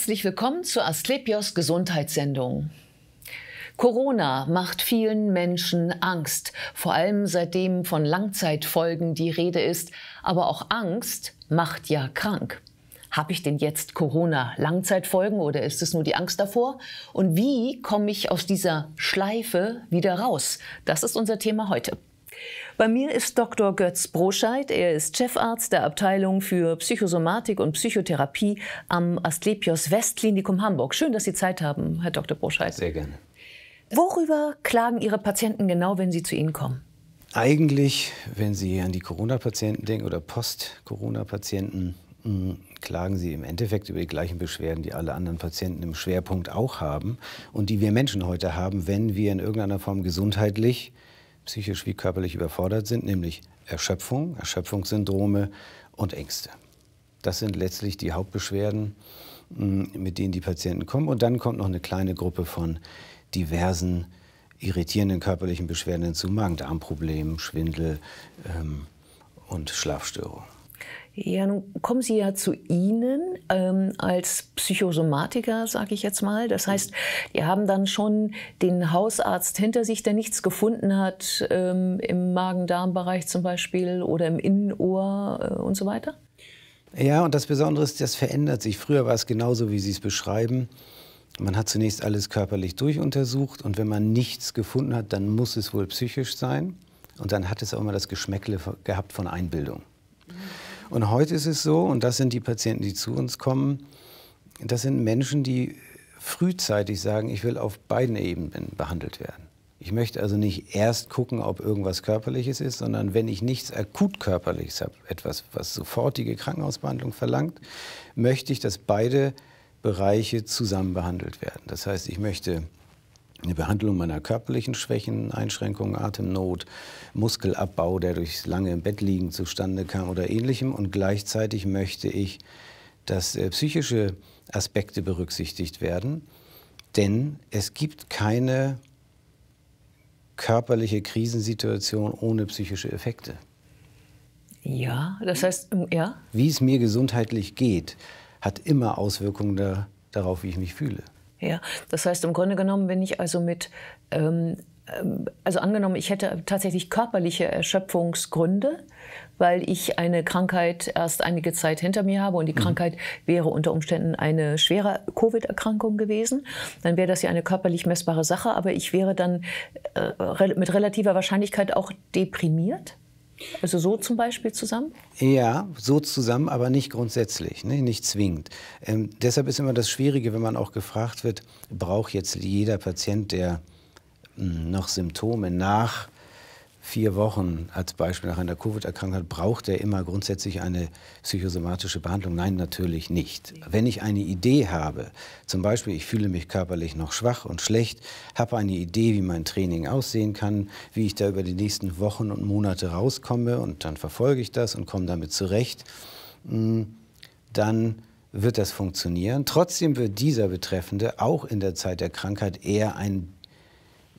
Herzlich willkommen zur Asklepios Gesundheitssendung. Corona macht vielen Menschen Angst, vor allem seitdem von Langzeitfolgen die Rede ist. Aber auch Angst macht ja krank. Habe ich denn jetzt Corona-Langzeitfolgen oder ist es nur die Angst davor? Und wie komme ich aus dieser Schleife wieder raus? Das ist unser Thema heute. Bei mir ist Dr. Götz Broscheid. Er ist Chefarzt der Abteilung für Psychosomatik und Psychotherapie am Asklepios Westklinikum Hamburg. Schön, dass Sie Zeit haben, Herr Dr. Broscheid. Sehr gerne. Worüber klagen Ihre Patienten genau, wenn sie zu Ihnen kommen? Eigentlich, wenn Sie an die Corona-Patienten denken oder Post-Corona-Patienten, mm, klagen sie im Endeffekt über die gleichen Beschwerden, die alle anderen Patienten im Schwerpunkt auch haben und die wir Menschen heute haben, wenn wir in irgendeiner Form gesundheitlich psychisch wie körperlich überfordert sind, nämlich Erschöpfung, Erschöpfungssyndrome und Ängste. Das sind letztlich die Hauptbeschwerden, mm, mit denen die Patienten kommen. Und dann kommt noch eine kleine Gruppe von diversen irritierenden körperlichen Beschwerden hinzu, Magen-Darm-Problemen, Schwindel ähm, und Schlafstörungen. Ja, nun kommen Sie ja zu Ihnen ähm, als Psychosomatiker, sage ich jetzt mal. Das heißt, die haben dann schon den Hausarzt hinter sich, der nichts gefunden hat ähm, im Magen-Darm-Bereich zum Beispiel oder im Innenohr äh, und so weiter. Ja, und das Besondere ist, das verändert sich. Früher war es genauso, wie Sie es beschreiben. Man hat zunächst alles körperlich durchuntersucht und wenn man nichts gefunden hat, dann muss es wohl psychisch sein. Und dann hat es auch immer das Geschmäckle gehabt von Einbildung. Und heute ist es so, und das sind die Patienten, die zu uns kommen, das sind Menschen, die frühzeitig sagen, ich will auf beiden Ebenen behandelt werden. Ich möchte also nicht erst gucken, ob irgendwas Körperliches ist, sondern wenn ich nichts akut Körperliches habe, etwas, was sofortige Krankenhausbehandlung verlangt, möchte ich, dass beide Bereiche zusammen behandelt werden. Das heißt, ich möchte eine Behandlung meiner körperlichen Schwächen, Einschränkungen, Atemnot, Muskelabbau, der durch lange im Bett liegen zustande kam oder ähnlichem. Und gleichzeitig möchte ich, dass äh, psychische Aspekte berücksichtigt werden, denn es gibt keine körperliche Krisensituation ohne psychische Effekte. Ja, das heißt, ähm, ja. Wie es mir gesundheitlich geht, hat immer Auswirkungen da, darauf, wie ich mich fühle. Ja, das heißt, im Grunde genommen wenn ich also mit ähm, ähm, also angenommen, ich hätte tatsächlich körperliche Erschöpfungsgründe, weil ich eine Krankheit erst einige Zeit hinter mir habe und die mhm. Krankheit wäre unter Umständen eine schwere Covid-Erkrankung gewesen, dann wäre das ja eine körperlich messbare Sache, aber ich wäre dann äh, mit relativer Wahrscheinlichkeit auch deprimiert also so zum Beispiel zusammen? Ja, so zusammen, aber nicht grundsätzlich, ne? nicht zwingend. Ähm, deshalb ist immer das Schwierige, wenn man auch gefragt wird, braucht jetzt jeder Patient, der mh, hm, noch Symptome nach vier Wochen als Beispiel nach einer Covid-Erkrankung braucht er immer grundsätzlich eine psychosomatische Behandlung? Nein, natürlich nicht. Wenn ich eine Idee habe, zum Beispiel ich fühle mich körperlich noch schwach und schlecht, habe eine Idee, wie mein Training aussehen kann, wie ich da über die nächsten Wochen und Monate rauskomme und dann verfolge ich das und komme damit zurecht, hm, dann wird das funktionieren. Trotzdem wird dieser Betreffende auch in der Zeit der Krankheit eher ein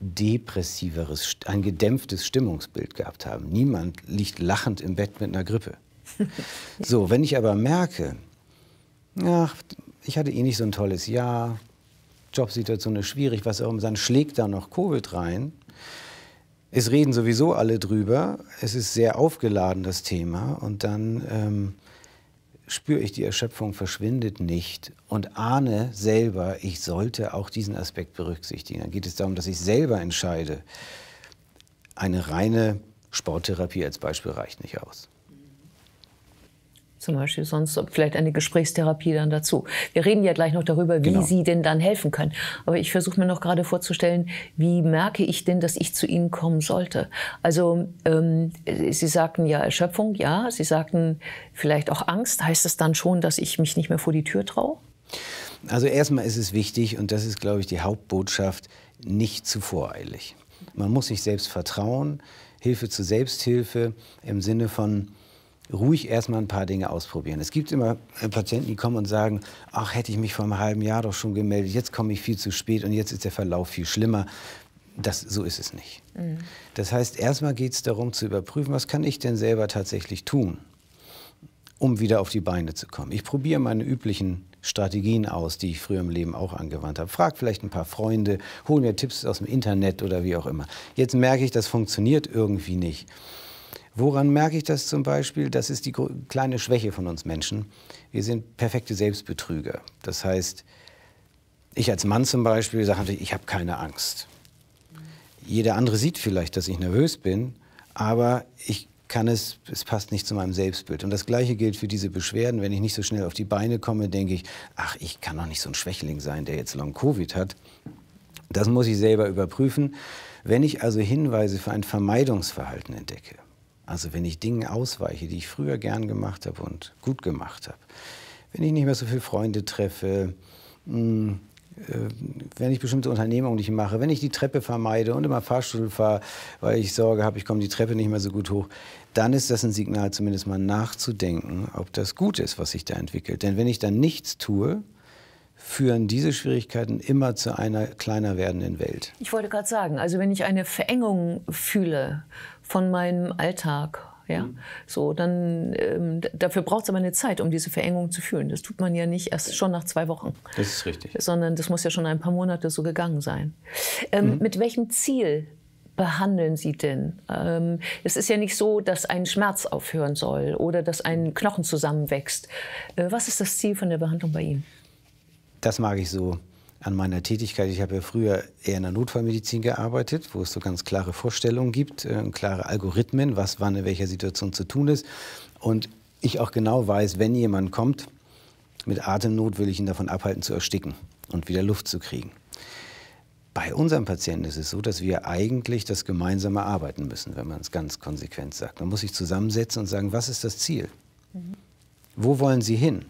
depressiveres, ein gedämpftes Stimmungsbild gehabt haben. Niemand liegt lachend im Bett mit einer Grippe. So, wenn ich aber merke, ach, ich hatte eh nicht so ein tolles Jahr, Jobsituation ist schwierig, was auch immer, dann schlägt da noch Covid rein. Es reden sowieso alle drüber, es ist sehr aufgeladen, das Thema, und dann ähm, spüre ich, die Erschöpfung verschwindet nicht und ahne selber, ich sollte auch diesen Aspekt berücksichtigen. Dann geht es darum, dass ich selber entscheide. Eine reine Sporttherapie als Beispiel reicht nicht aus zum Beispiel, sonst vielleicht eine Gesprächstherapie dann dazu. Wir reden ja gleich noch darüber, wie genau. Sie denn dann helfen können. Aber ich versuche mir noch gerade vorzustellen, wie merke ich denn, dass ich zu Ihnen kommen sollte? Also ähm, Sie sagten ja Erschöpfung, ja. Sie sagten vielleicht auch Angst. Heißt das dann schon, dass ich mich nicht mehr vor die Tür traue? Also erstmal ist es wichtig, und das ist, glaube ich, die Hauptbotschaft, nicht zu voreilig. Man muss sich selbst vertrauen. Hilfe zu Selbsthilfe im Sinne von, ruhig erstmal ein paar Dinge ausprobieren. Es gibt immer äh, Patienten, die kommen und sagen, ach, hätte ich mich vor einem halben Jahr doch schon gemeldet, jetzt komme ich viel zu spät und jetzt ist der Verlauf viel schlimmer. Das, so ist es nicht. Mhm. Das heißt, erstmal geht es darum zu überprüfen, was kann ich denn selber tatsächlich tun, um wieder auf die Beine zu kommen. Ich probiere meine üblichen Strategien aus, die ich früher im Leben auch angewandt habe. Frag vielleicht ein paar Freunde, hol mir Tipps aus dem Internet oder wie auch immer. Jetzt merke ich, das funktioniert irgendwie nicht. Woran merke ich das zum Beispiel? Das ist die kleine Schwäche von uns Menschen. Wir sind perfekte Selbstbetrüger. Das heißt, ich als Mann zum Beispiel sage, natürlich, ich habe keine Angst. Jeder andere sieht vielleicht, dass ich nervös bin, aber ich kann es, es passt nicht zu meinem Selbstbild. Und das Gleiche gilt für diese Beschwerden. Wenn ich nicht so schnell auf die Beine komme, denke ich, ach, ich kann doch nicht so ein Schwächling sein, der jetzt Long-Covid hat. Das muss ich selber überprüfen. Wenn ich also Hinweise für ein Vermeidungsverhalten entdecke, also wenn ich Dinge ausweiche, die ich früher gern gemacht habe und gut gemacht habe, wenn ich nicht mehr so viele Freunde treffe, hm, äh, wenn ich bestimmte Unternehmungen nicht mache, wenn ich die Treppe vermeide und immer Fahrstuhl fahre, weil ich Sorge habe, ich komme die Treppe nicht mehr so gut hoch, dann ist das ein Signal, zumindest mal nachzudenken, ob das gut ist, was sich da entwickelt. Denn wenn ich dann nichts tue, führen diese Schwierigkeiten immer zu einer kleiner werdenden Welt. Ich wollte gerade sagen, also wenn ich eine Verengung fühle von meinem Alltag. Ja, mhm. so dann ähm, dafür braucht es aber eine Zeit, um diese Verengung zu fühlen. Das tut man ja nicht erst schon nach zwei Wochen. Das ist richtig. Sondern das muss ja schon ein paar Monate so gegangen sein. Ähm, mhm. Mit welchem Ziel behandeln Sie denn? Ähm, es ist ja nicht so, dass ein Schmerz aufhören soll oder dass ein Knochen zusammenwächst. Äh, was ist das Ziel von der Behandlung bei Ihnen? Das mag ich so an meiner Tätigkeit. Ich habe ja früher eher in der Notfallmedizin gearbeitet, wo es so ganz klare Vorstellungen gibt, äh, klare Algorithmen, was wann in welcher Situation zu tun ist. Und ich auch genau weiß, wenn jemand kommt mit Atemnot, will ich ihn davon abhalten zu ersticken und wieder Luft zu kriegen. Bei unserem Patienten ist es so, dass wir eigentlich das gemeinsame arbeiten müssen, wenn man es ganz konsequent sagt. Man muss sich zusammensetzen und sagen, was ist das Ziel? Mhm. Wo wollen Sie hin?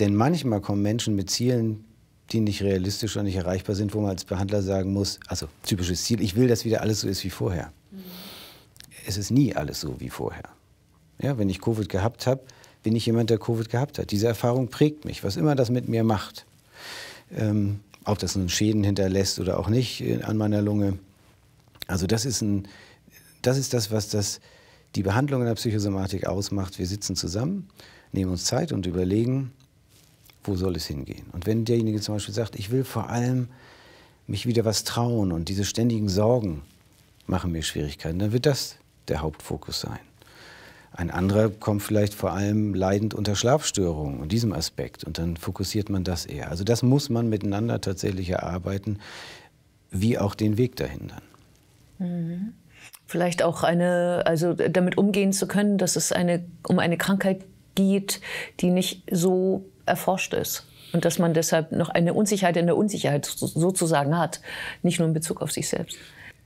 Denn manchmal kommen Menschen mit Zielen, die nicht realistisch und nicht erreichbar sind, wo man als Behandler sagen muss, also typisches Ziel, ich will, dass wieder alles so ist wie vorher. Mhm. Es ist nie alles so wie vorher. Ja, wenn ich Covid gehabt habe, bin ich jemand, der Covid gehabt hat. Diese Erfahrung prägt mich, was immer das mit mir macht. Ähm, ob das nun Schäden hinterlässt oder auch nicht äh, an meiner Lunge. Also das ist, ein, das, ist das, was das, die Behandlung in der Psychosomatik ausmacht. Wir sitzen zusammen, nehmen uns Zeit und überlegen, wo soll es hingehen? Und wenn derjenige zum Beispiel sagt, ich will vor allem mich wieder was trauen und diese ständigen Sorgen machen mir Schwierigkeiten, dann wird das der Hauptfokus sein. Ein anderer kommt vielleicht vor allem leidend unter Schlafstörungen und diesem Aspekt und dann fokussiert man das eher. Also das muss man miteinander tatsächlich erarbeiten, wie auch den Weg dahin dann. Mhm. Vielleicht auch eine, also damit umgehen zu können, dass es eine, um eine Krankheit geht, die nicht so erforscht ist und dass man deshalb noch eine Unsicherheit in der Unsicherheit sozusagen hat, nicht nur in Bezug auf sich selbst.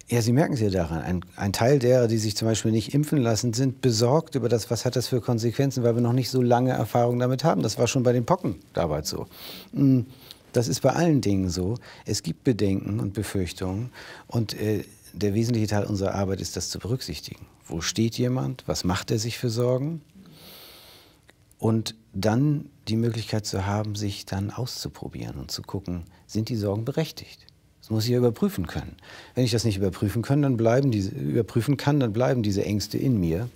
Ja, Sie merken es ja daran. Ein, ein, Teil derer, die sich zum Beispiel nicht impfen lassen, sind besorgt über das, was hat das für Konsequenzen, weil wir noch nicht so lange Erfahrung damit haben. Das war schon bei den Pocken damals so. Hm, das ist bei allen Dingen so. Es gibt Bedenken und Befürchtungen. Und äh, der wesentliche Teil unserer Arbeit ist, das zu berücksichtigen. Wo steht jemand? Was macht er sich für Sorgen? Und dann die Möglichkeit zu haben, sich dann auszuprobieren und zu gucken, sind die Sorgen berechtigt? Das muss ich ja überprüfen können. Wenn ich das nicht überprüfen, können, dann bleiben diese, überprüfen kann, dann bleiben diese Ängste in mir.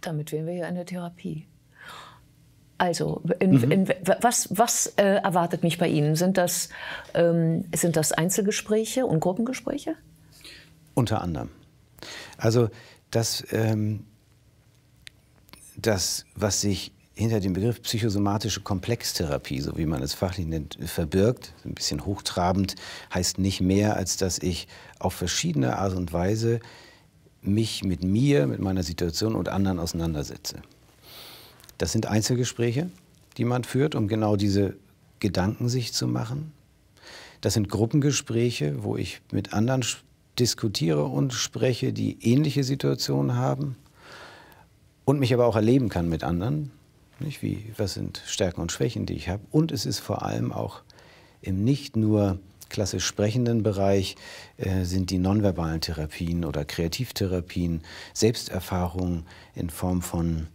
Damit wären wir ja in der Therapie. Also, in, mhm. in, was, was äh, erwartet mich bei Ihnen? Sind das, ähm, sind das Einzelgespräche und Gruppengespräche? Unter anderem. Also, das, ähm, das was sich hinter dem Begriff psychosomatische Komplextherapie, so wie man es fachlich nennt, verbirgt, ein bisschen hochtrabend, heißt nicht mehr, als dass ich auf verschiedene Art und Weise mich mit mir, mit meiner Situation und anderen auseinandersetze. Das sind Einzelgespräche, die man führt, um genau diese Gedanken sich zu machen. Das sind Gruppengespräche, wo ich mit anderen diskutiere und spreche, die ähnliche Situationen haben und mich aber auch erleben kann mit anderen. Nicht? Wie, was sind Stärken und Schwächen, die ich habe? Und es ist vor allem auch im nicht nur klassisch sprechenden Bereich äh, sind die nonverbalen Therapien oder Kreativtherapien, Selbsterfahrungen in Form von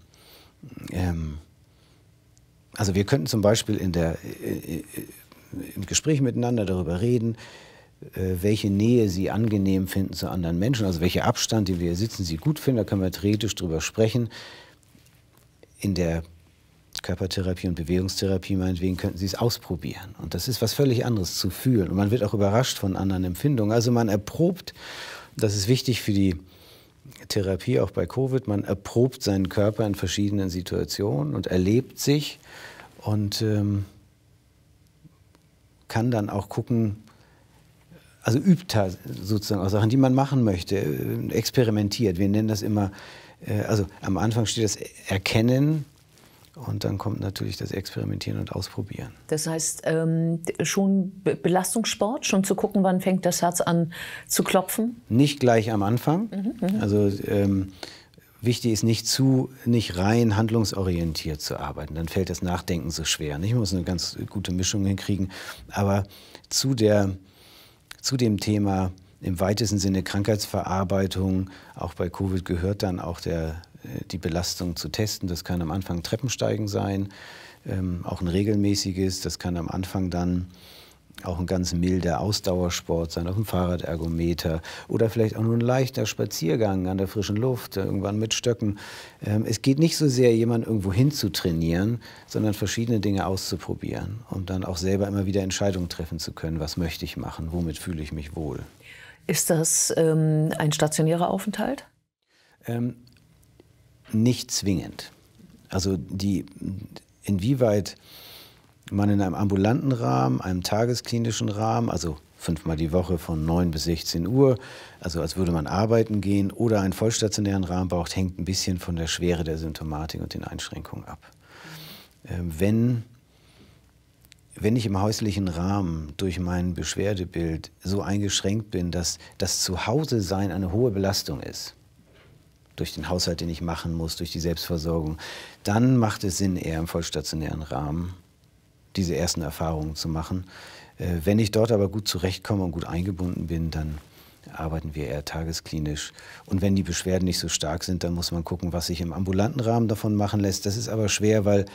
ähm, also wir könnten zum Beispiel in der, äh, äh, im Gespräch miteinander darüber reden, äh, welche Nähe sie angenehm finden zu anderen Menschen, also welcher Abstand, den wir hier sitzen, sie gut finden, da können wir theoretisch darüber sprechen. In der Körpertherapie und Bewegungstherapie meinetwegen, könnten sie es ausprobieren. Und das ist was völlig anderes zu fühlen. Und man wird auch überrascht von anderen Empfindungen. Also man erprobt, das ist wichtig für die Therapie auch bei Covid, man erprobt seinen Körper in verschiedenen Situationen und erlebt sich und ähm, kann dann auch gucken, also übt sozusagen auch Sachen, die man machen möchte, äh, experimentiert. Wir nennen das immer, äh, also am Anfang steht das Erkennen, und dann kommt natürlich das Experimentieren und Ausprobieren. Das heißt, ähm, schon Belastungssport, schon zu gucken, wann fängt das Herz an zu klopfen? Nicht gleich am Anfang. Mhm, mhm, also ähm, wichtig ist nicht zu, nicht rein handlungsorientiert zu arbeiten. Dann fällt das Nachdenken so schwer. Nicht? Man muss eine ganz gute Mischung hinkriegen. Aber zu, der, zu dem Thema im weitesten Sinne Krankheitsverarbeitung, auch bei Covid gehört dann auch der äh, die Belastung zu testen. Das kann am Anfang Treppensteigen sein, ähm, auch ein regelmäßiges. Das kann am Anfang dann auch ein ganz milder Ausdauersport sein, auf dem Fahrradergometer oder vielleicht auch nur ein leichter Spaziergang an der frischen Luft, irgendwann mit Stöcken. Ähm, es geht nicht so sehr, jemanden irgendwo hin zu trainieren, sondern verschiedene Dinge auszuprobieren, und dann auch selber immer wieder Entscheidungen treffen zu können, was möchte ich machen, womit fühle ich mich wohl. Ist das ähm, ein stationärer Aufenthalt? Ähm, nicht zwingend. Also die, inwieweit man in einem ambulanten Rahmen, einem tagesklinischen Rahmen, also fünfmal die Woche von 9 bis 16 Uhr, also als würde man arbeiten gehen, oder einen vollstationären Rahmen braucht, hängt ein bisschen von der Schwere der Symptomatik und den Einschränkungen ab. Ähm, wenn, wenn ich im häuslichen Rahmen durch mein Beschwerdebild so eingeschränkt bin, dass das Zuhause-Sein eine hohe Belastung ist, durch den Haushalt, den ich machen muss, durch die Selbstversorgung, dann macht es Sinn, eher im vollstationären Rahmen diese ersten Erfahrungen zu machen. Äh, wenn ich dort aber gut zurechtkomme und gut eingebunden bin, dann arbeiten wir eher tagesklinisch. Und wenn die Beschwerden nicht so stark sind, dann muss man gucken, was sich im ambulanten Rahmen davon machen lässt. Das ist aber schwer, weil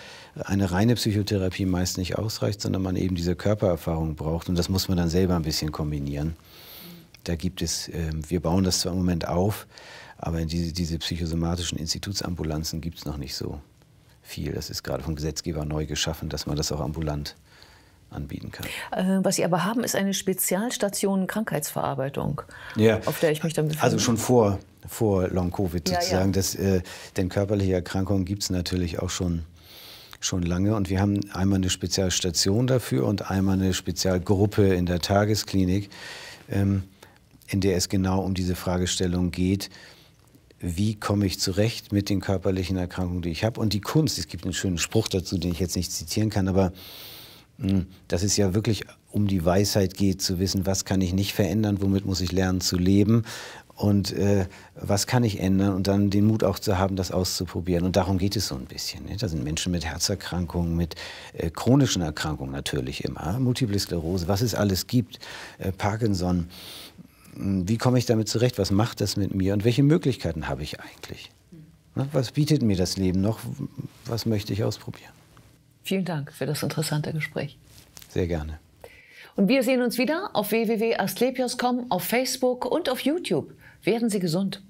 eine reine Psychotherapie meist nicht ausreicht, sondern man eben diese Körpererfahrung braucht. Und das muss man dann selber ein bisschen kombinieren. Da gibt es, ähm, wir bauen das zwar im Moment auf, aber diese, diese psychosomatischen Institutsambulanzen gibt es noch nicht so viel. Das ist gerade vom Gesetzgeber neu geschaffen, dass man das auch ambulant anbieten kann. Äh, was Sie aber haben, ist eine Spezialstation Krankheitsverarbeitung, ja. auf der ich mich dann befinde. Also schon vor, vor Long-Covid ja, sozusagen. Ja. Das, äh, denn körperliche Erkrankungen gibt es natürlich auch schon, schon lange. Und wir haben einmal eine Spezialstation dafür und einmal eine Spezialgruppe in der Tagesklinik. Ähm, in der es genau um diese Fragestellung geht, wie komme ich zurecht mit den körperlichen Erkrankungen, die ich habe. Und die Kunst, es gibt einen schönen Spruch dazu, den ich jetzt nicht zitieren kann, aber hm, dass es ja wirklich um die Weisheit geht, zu wissen, was kann ich nicht verändern, womit muss ich lernen zu leben und äh, was kann ich ändern und dann den Mut auch zu haben, das auszuprobieren. Und darum geht es so ein bisschen. Ne? Da sind Menschen mit Herzerkrankungen, mit äh, chronischen Erkrankungen natürlich immer, Multiple Sklerose, was es alles gibt, äh, Parkinson. Hm, wie komme ich damit zurecht, was macht das mit mir und welche Möglichkeiten habe ich eigentlich? Ne, was bietet mir das Leben noch? Was möchte ich ausprobieren? Vielen Dank für das interessante Gespräch. Sehr gerne. Und wir sehen uns wieder auf www.astlepios.com, auf Facebook und auf YouTube. Werden Sie gesund.